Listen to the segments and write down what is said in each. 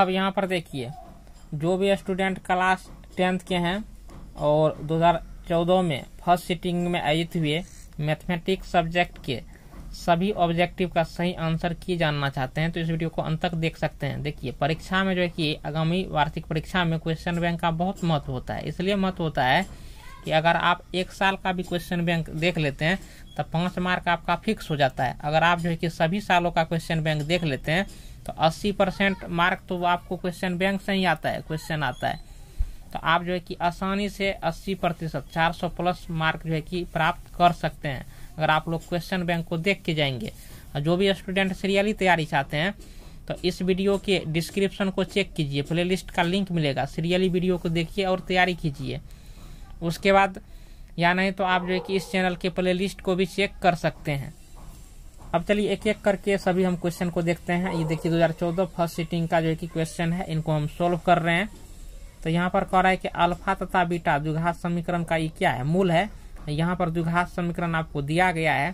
अब यहाँ पर देखिए जो भी स्टूडेंट क्लास टेंथ के हैं और 2014 में फर्स्ट सीटिंग में आयोजित हुए मैथमेटिक्स सब्जेक्ट के सभी ऑब्जेक्टिव का सही आंसर की जानना चाहते हैं तो इस वीडियो को अंत तक देख सकते हैं देखिए परीक्षा में जो है कि आगामी वार्षिक परीक्षा में क्वेश्चन बैंक का बहुत महत्व होता है इसलिए महत्व होता है कि अगर आप एक साल का भी क्वेश्चन बैंक देख लेते हैं तो पाँच मार्क आपका फिक्स हो जाता है अगर आप जो है कि सभी सालों का क्वेश्चन बैंक देख लेते हैं तो 80 परसेंट मार्क तो आपको क्वेश्चन बैंक से ही आता है क्वेश्चन आता है तो आप जो है कि आसानी से 80 प्रतिशत चार प्लस मार्क जो है कि प्राप्त कर सकते हैं अगर आप लोग क्वेश्चन बैंक को देख के जाएंगे और जो भी स्टूडेंट सीरियली तैयारी चाहते हैं तो इस वीडियो के डिस्क्रिप्शन को चेक कीजिए प्लेलिस्ट का लिंक मिलेगा सीरियली वीडियो को देखिए और तैयारी कीजिए उसके बाद या नहीं तो आप जो है कि इस चैनल के प्लेलिस्ट को भी चेक कर सकते हैं अब चलिए एक एक करके सभी हम क्वेश्चन को देखते हैं ये देखिए 2014 फर्स्ट सीटिंग का जो कि क्वेश्चन है इनको हम सोल्व कर रहे हैं तो यहाँ पर कह रहा है कि अल्फा तथा बीटा द्विघात समीकरण का ये क्या है मूल है यहाँ पर द्विघात समीकरण आपको दिया गया है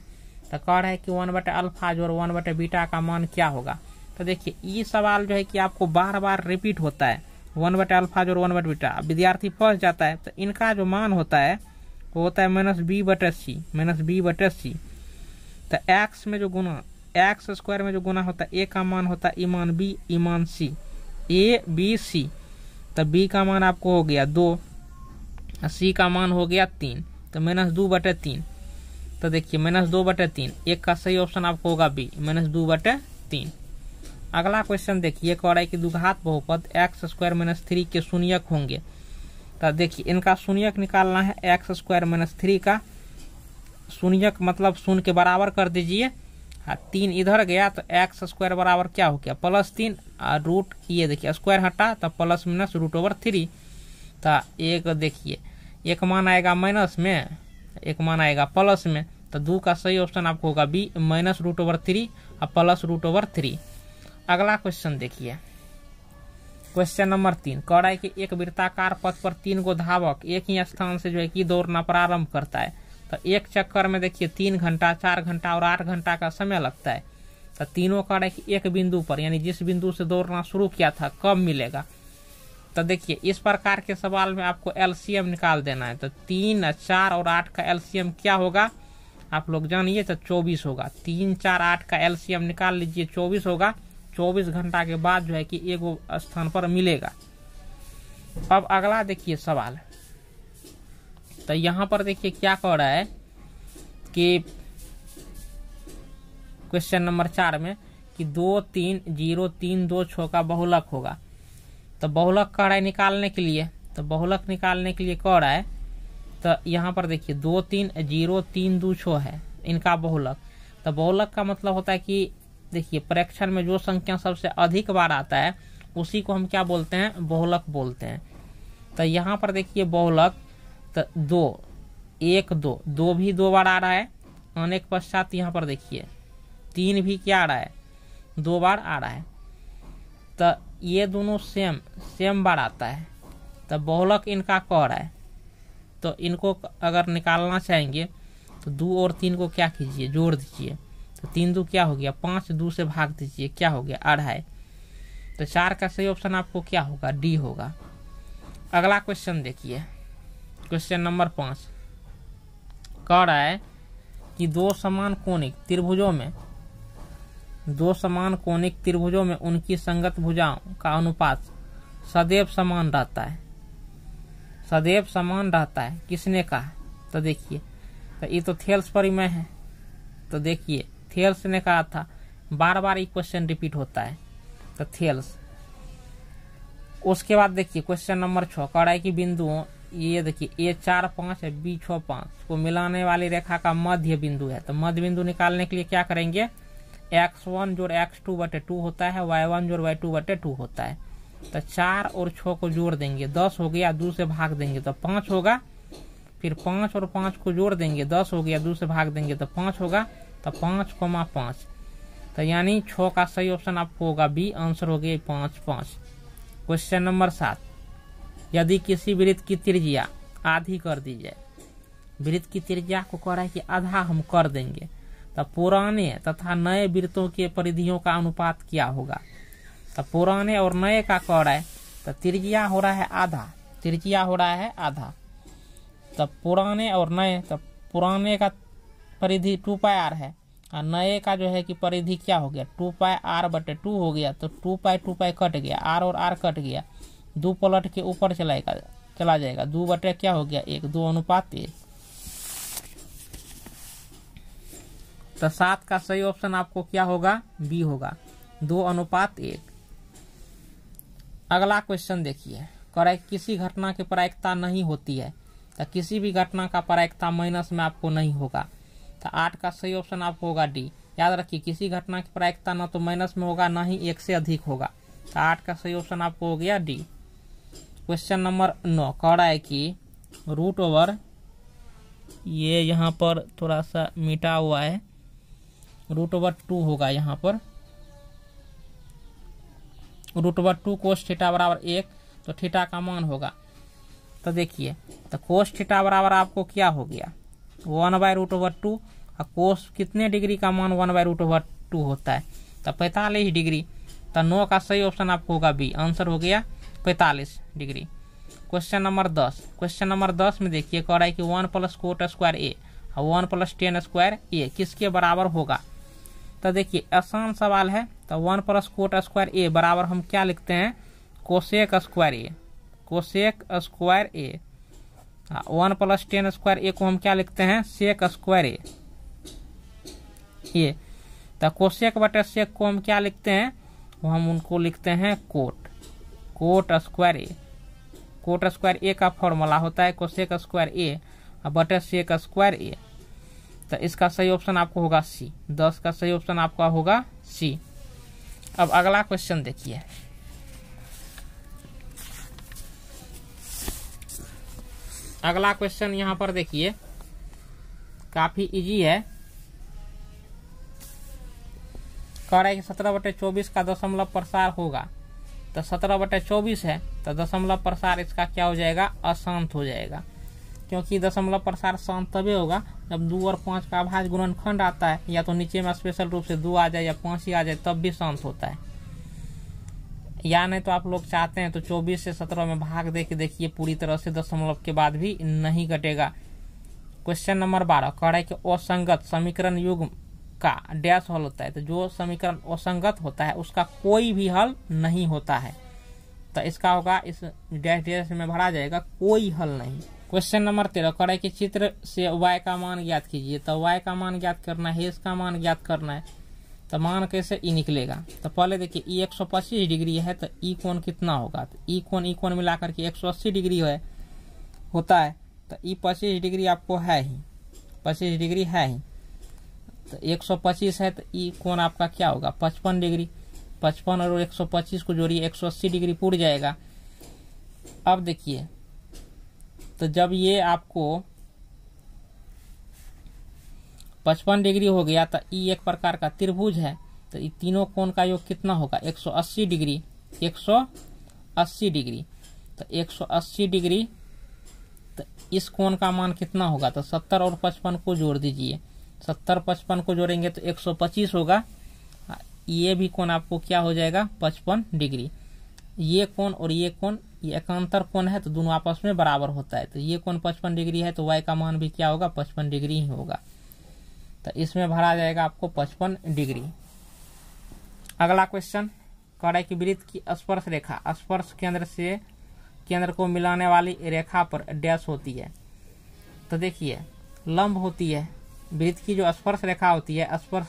तो कह रहा है कि वन बटे अल्फा जो वन बटे बीटा का मान क्या होगा तो देखिए ये सवाल जो है कि आपको बार बार रिपीट होता है वन बटे अल्फा जो वन बटे बीटा विद्यार्थी फंस जाता है तो इनका जो मान होता है वो होता है माइनस बी बटे सी माइनस बी बटे सी तो एक्स में जो गुना एक्स स्क्वायर में जो गुना होता है ए का मान होता है ईमान B Iman C A B C तो बी का मान आपको हो गया दो और सी का मान हो गया तीन तो माइनस दो बटे तीन तो देखिए माइनस दो बटे तीन एक का सही ऑप्शन आपको होगा बी माइनस दो बटे तीन अगला क्वेश्चन देखिए कौड़ाई कि दुघात बहुपद एक्स स्क्वायर माइनस थ्री के शून्यक होंगे तो देखिए इनका शून्यक निकालना है एक्स स्क्वायर माइनस थ्री का शून्य मतलब शून्य के बराबर कर दीजिए हाँ तीन इधर गया तो एक्स स्क्वायर बराबर क्या हो गया प्लस तीन और रूट ये देखिए स्क्वायर हटा तो plus minus root over three तो एक देखिए एक मान आएगा माइनस में एक मान आएगा प्लस में तो दो का सही ऑप्शन आपको होगा B minus root over three और प्लस रूट ओवर थ्री अगला क्वेश्चन देखिए क्वेश्चन नंबर तीन कड़ाई के एक वृत्ताकार पथ पर तीन गो धावक एक ही स्थान से जो है कि दौड़ना प्रारंभ करता है तो एक चक्कर में देखिए तीन घंटा चार घंटा और आठ घंटा का समय लगता है तो तीनों का एक बिंदु पर यानी जिस बिंदु से दौड़ना शुरू किया था कब मिलेगा तो देखिए इस प्रकार के सवाल में आपको एलसीएम निकाल देना है तो तीन चार और आठ का एलसीएम क्या होगा आप लोग जानिए तो चौबीस होगा तीन चार आठ का एलसीएम निकाल लीजिए चौबीस होगा चौबीस घंटा के बाद जो है कि एक स्थान पर मिलेगा अब अगला देखिए सवाल है तो यहाँ पर देखिए क्या कह रहा है कि क्वेश्चन नंबर चार में कि दो तीन जीरो तीन दो छ का बहुलक होगा तो बहुलक कह रहा है निकालने के लिए तो बहुलक निकालने के लिए कह रहा है तो यहाँ पर देखिए दो तीन जीरो तीन दो छो है इनका बहुलक तो बहुलक का मतलब होता है कि देखिए परीक्षण में जो संख्या सबसे अधिक बार आता है उसी को हम क्या बोलते हैं बहुलक बोलते हैं तो यहाँ पर देखिए बहुलक तो दो एक दो दो भी दो बार आ रहा है आने के पश्चात यहाँ पर देखिए तीन भी क्या आ रहा है दो बार आ रहा है तो ये दोनों सेम सेम बार आता है तो बहुलक इनका कह रहा है तो इनको अगर निकालना चाहेंगे तो दो और तीन को क्या कीजिए जोड़ दीजिए तो तीन दो क्या हो गया पाँच दो से भाग दीजिए क्या हो गया अढ़ाई तो चार का सही ऑप्शन आपको क्या होगा डी होगा अगला क्वेश्चन देखिए क्वेश्चन नंबर पाँच कह रहा है कि दो समान कोनिक त्रिभुजों में दो समान कोनिक त्रिभुजों में उनकी संगत भुजाओं का अनुपात सदैव समान रहता है सदैव समान रहता है किसने कहा तो देखिए तो ये तो थेल्स परिमय है तो देखिए थेल्स ने कहा था बार बार ये क्वेश्चन रिपीट होता है तो थेल्स उसके बाद देखिए क्वेश्चन नंबर छः कह रहा है कि बिंदुओं ये देखिए ए चार पांच है बी छः पांच को मिलाने वाली रेखा का मध्य बिंदु है तो मध्य बिंदु निकालने के लिए क्या करेंगे एक्स वन जोड़ एक्स टू बटे टू होता है वाई वन जोड़ वाई टू बटे टू होता है तो चार और छः को जोड़ देंगे दस हो गया दो से भाग देंगे तो पाँच होगा फिर पाँच और पाँच को जोड़ देंगे दस हो गया दो से भाग देंगे तो पाँच होगा तो पाँच कोमा पाँच तो यानी छः का सही ऑप्शन आपको होगा बी आंसर हो गया पाँच पाँच क्वेश्चन नंबर सात यदि किसी वृत्त की त्रिज्या आधी कर दी जाए वृत्त की त्रिज्या को कह रहा है कि आधा हम कर देंगे तो पुराने तथा नए वृत्तों के परिधियों का अनुपात क्या होगा तो पुराने और नए का कह रहा है तो त्रिज्या हो रहा है आधा त्रिज्या हो रहा है आधा तब तो पुराने और नए तब तो पुराने का परिधि टू पाई आर है और नए का जो है कि परिधि क्या हो गया टू पाई आर बटे टू हो गया तो two pi two pi cut गया आर और आर कट गया दो पलट के ऊपर चलाएगा चला जाएगा दो बटे क्या हो गया एक दो अनुपात एक तो सात का सही ऑप्शन आपको क्या होगा बी होगा दो अनुपात एक अगला क्वेश्चन देखिए करें किसी घटना की प्रायिकता नहीं होती है तो किसी भी घटना का प्रायिकता माइनस में आपको नहीं होगा तो आठ का सही ऑप्शन आपको होगा डी याद रखिए किसी घटना की प्रायिकता ना तो माइनस में होगा ना ही एक से अधिक होगा तो आठ का सही ऑप्शन आपको हो गया डी क्वेश्चन नंबर नौ कह रहा है कि रूट ओवर ये यहाँ पर थोड़ा सा मिटा हुआ है रूट ओवर टू होगा यहाँ पर root over two cos theta बराबर एक तो थीटा का मान होगा तो देखिए तो कोस थीटा बराबर आपको क्या हो गया one by root over two और कोस कितने डिग्री का मान one by root over two होता है तो पैंतालीस डिग्री तो नौ का सही ऑप्शन आपको होगा बी आंसर हो गया पैंतालीस डिग्री क्वेश्चन नंबर दस क्वेश्चन नंबर दस में देखिए कह रहा है कि one plus cot square A और one plus tan square A किसके बराबर होगा तो देखिए आसान सवाल है तो one plus cot square A बराबर हम क्या लिखते हैं cosec square A cosec square A one plus tan square A को हम क्या लिखते हैं सेक स्क्वायर ए ये तो कोशेक बटे सेक को हम क्या लिखते हैं हम उनको लिखते हैं cot cot square A cot square A का फॉर्मूला होता है कोशेक स्क्वायर ए और बटे सेक स्क्वायर ए तो इसका सही ऑप्शन आपको होगा सी दस का सही ऑप्शन आपका होगा सी अब अगला क्वेश्चन देखिए अगला क्वेश्चन यहाँ पर देखिए काफी इजी है कह रहा है कि सत्रह बटे चौबीस का दशमलव प्रसार होगा तो सत्रह बटे चौबीस है तो दशमलव प्रसार इसका क्या हो जाएगा अशांत हो जाएगा क्योंकि दशमलव प्रसार शांत तभी होगा जब दो और पाँच का भाज गुणनखंड आता है या तो नीचे में स्पेशल रूप से दो आ जाए या पाँच ही आ जाए तब भी शांत होता है या नहीं तो आप लोग चाहते हैं तो 24 से 17 में भाग दे के देखिए पूरी तरह से दशमलव के बाद भी नहीं कटेगा क्वेश्चन नंबर बारह कह रहे कि असंगत समीकरण युग का डैश हल होता है तो जो समीकरण असंगत होता है उसका कोई भी हल नहीं होता है तो इसका होगा इस डैश डैश में भरा जाएगा कोई हल नहीं क्वेश्चन नंबर तेरह कड़े के चित्र से वाई का मान ज्ञात कीजिए तो वाई का मान ज्ञात करना है इसका मान ज्ञात करना है तो मान कैसे ई e निकलेगा तो पहले देखिए ई e एक सौ पच्चीस डिग्री है तो ई e कोण कितना होगा तो ई कोण ई कोण मिला करके एक सौ अस्सी डिग्री है होता है तो ई पच्चीस डिग्री आपको है ही पच्चीस डिग्री है ही तो 125 है तो ये कौन आपका क्या होगा 55 डिग्री 55 और 125 को जोड़िए 180 डिग्री पूर जाएगा अब देखिए तो जब ये आपको 55 डिग्री हो गया तो ये एक प्रकार का त्रिभुज है तो ये तीनों कोण का योग कितना होगा 180 डिग्री 180 डिग्री तो 180 डिग्री तो इस कोण का मान कितना होगा तो 70 और 55 को जोड़ दीजिए सत्तर पचपन को जोड़ेंगे तो एक सौ पच्चीस होगा ये भी कौन आपको क्या हो जाएगा पचपन डिग्री ये कौन और ये कौन ये एकांतर कौन है तो दोनों आपस में बराबर होता है तो ये कौन पचपन डिग्री है तो वाई का मान भी क्या होगा पचपन डिग्री ही होगा तो इसमें भरा जाएगा आपको पचपन डिग्री अगला क्वेश्चन कड़े की वृत्त की स्पर्श रेखा स्पर्श केंद्र से केंद्र को मिलाने वाली रेखा पर डैश होती है तो देखिए लंब होती है वृत्त की जो स्पर्श रेखा होती है स्पर्श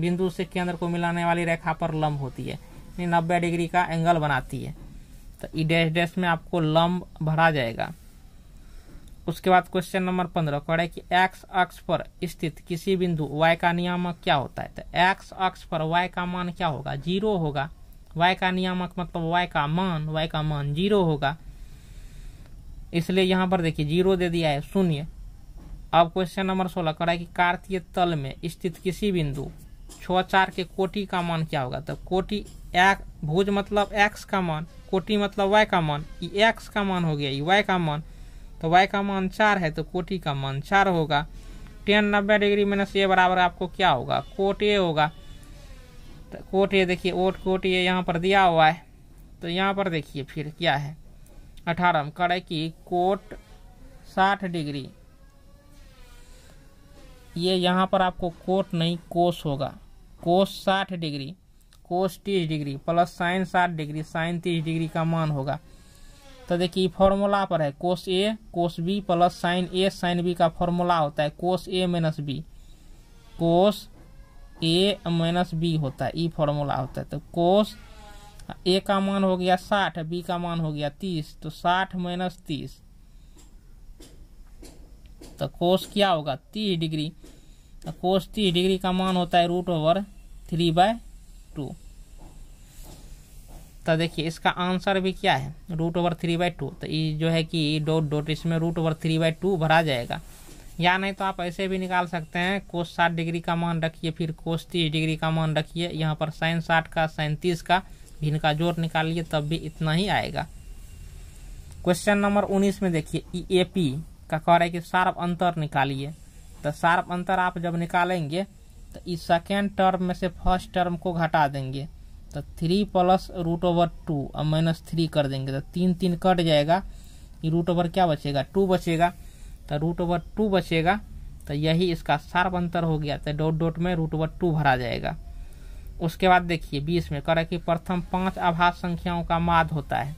बिंदु से केंद्र को मिलाने वाली रेखा पर लंब होती है यानी नब्बे डिग्री का एंगल बनाती है तो ई डैश डैश में आपको लंब भरा जाएगा उसके बाद क्वेश्चन नंबर पंद्रह कह कि एक्स अक्ष पर स्थित किसी बिंदु वाई का नियामक क्या होता है तो एक्स अक्ष पर वाई का मान क्या होगा जीरो होगा वाई का नियामक मतलब वाई का मान वाई का मान जीरो होगा इसलिए यहाँ पर देखिए जीरो दे दिया है शून्य अब क्वेश्चन नंबर सोलह करा है कि कार्तीय तल में स्थित किसी बिंदु छ चार के कोटि का मान क्या होगा तो कोटि एक भुज मतलब एक्स का मान कोटि मतलब वाई का मान ये एक्स का मान हो गया ये वाई का मान तो वाई का मान चार है तो कोटि का मान चार होगा टेन नब्बे डिग्री माइनस ए बराबर आपको क्या होगा कोट ए होगा तो कोट ए देखिए ओट कोट ए यहाँ पर दिया हुआ है तो यहाँ पर देखिए फिर क्या है अठारह में करे कि कोट साठ डिग्री ये यहाँ पर आपको कोट नहीं कोस होगा कोस साठ डिग्री कोस तीस डिग्री प्लस साइन साठ डिग्री साइन तीस डिग्री का मान होगा तो देखिए फॉर्मूला पर है cos A cos B plus sine A sine B का फॉर्मूला होता है cos A minus B cos A minus B होता है ई फॉर्मूला होता है तो कोस ए का मान हो गया साठ बी का मान हो गया तीस तो साठ माइनस तीस तो कोस क्या होगा तीस डिग्री तो कोस तीस डिग्री का मान होता है root over three by two तो देखिए इसका आंसर भी क्या है root over three by two तो ये जो है कि डॉट डॉट इसमें root over three by two भरा जाएगा या नहीं तो आप ऐसे भी निकाल सकते हैं कोस साठ डिग्री का मान रखिए फिर कोस तीस डिग्री का मान रखिए यहाँ पर साइन साठ का साइन तीस का भिन्न का जोड़ निकालिए तब भी इतना ही आएगा क्वेश्चन नंबर उन्नीस में देखिए ई ए पी का कह रहा है कि सार्प अंतर निकालिए तो सार्प अंतर आप जब निकालेंगे तो इस सेकेंड टर्म में से फर्स्ट टर्म को घटा देंगे तो three plus root over two और माइनस थ्री कर देंगे तो तीन तीन कट जाएगा ये रूट ओवर क्या बचेगा टू बचेगा तो रूट ओवर टू बचेगा तो यही इसका सार्प अंतर हो गया तो डॉट डॉट में रूट ओवर टू भरा जाएगा उसके बाद देखिए बीस में करें कि प्रथम पाँच आभास संख्याओं का माद होता है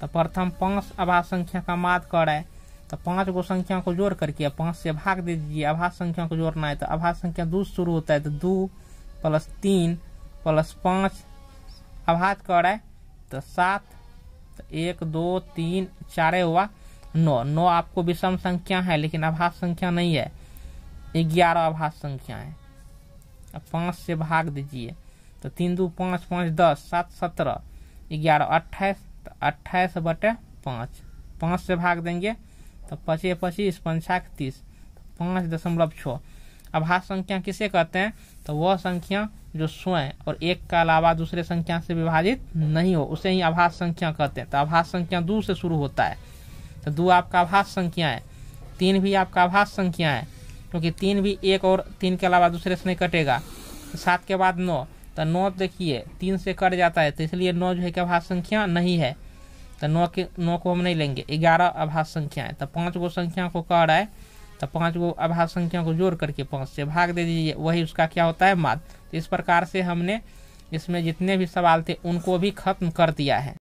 तो प्रथम पाँच आभास संख्या का माद कर रहा है तो पांच गो संख्या को जोड़ करके पांच से भाग दे दीजिए आभास संख्या को जोड़ना है तो आभास संख्या दो शुरू होता है तो दो प्लस तीन प्लस पाँच अभाग कर है तो सात तो एक दो तीन चारे हुआ नौ नौ आपको विषम संख्या है लेकिन आभास संख्या नहीं है ग्यारह आभास संख्या है अब पाँच से भाग दीजिए तो तीन दो पाँच पाँच दस सात सत्रह ग्यारह अट्ठाईस तो अट्ठाईस बटे पाँच पाँच से भाग देंगे तो पच्चीस पच्चीस पंचाक तीस तो पाँच दशमलव छः आभास संख्या किसे कहते हैं तो वह संख्या जो स्वयं और एक का अलावा दूसरे संख्या से विभाजित नहीं हो उसे ही आभास संख्या कहते हैं तो आभास संख्या दो से शुरू होता है तो दो आपका आभास संख्या है तीन भी आपका आभास संख्या है क्योंकि तो तीन भी एक और तीन के अलावा दूसरे से नहीं कटेगा तो सात के बाद नौ तो नौ देखिए तीन से कट जाता है तो इसलिए नौ जो है कि आभास संख्या नहीं है तो नौ के नौ को हम नहीं लेंगे ग्यारह अभास संख्या तो है तो पाँच गो संख्या को कह रहा है तो पाँच गो अभास संख्या को जोड़ करके पाँच से भाग दे दीजिए वही उसका क्या होता है मात तो इस प्रकार से हमने इसमें जितने भी सवाल थे उनको भी खत्म कर दिया है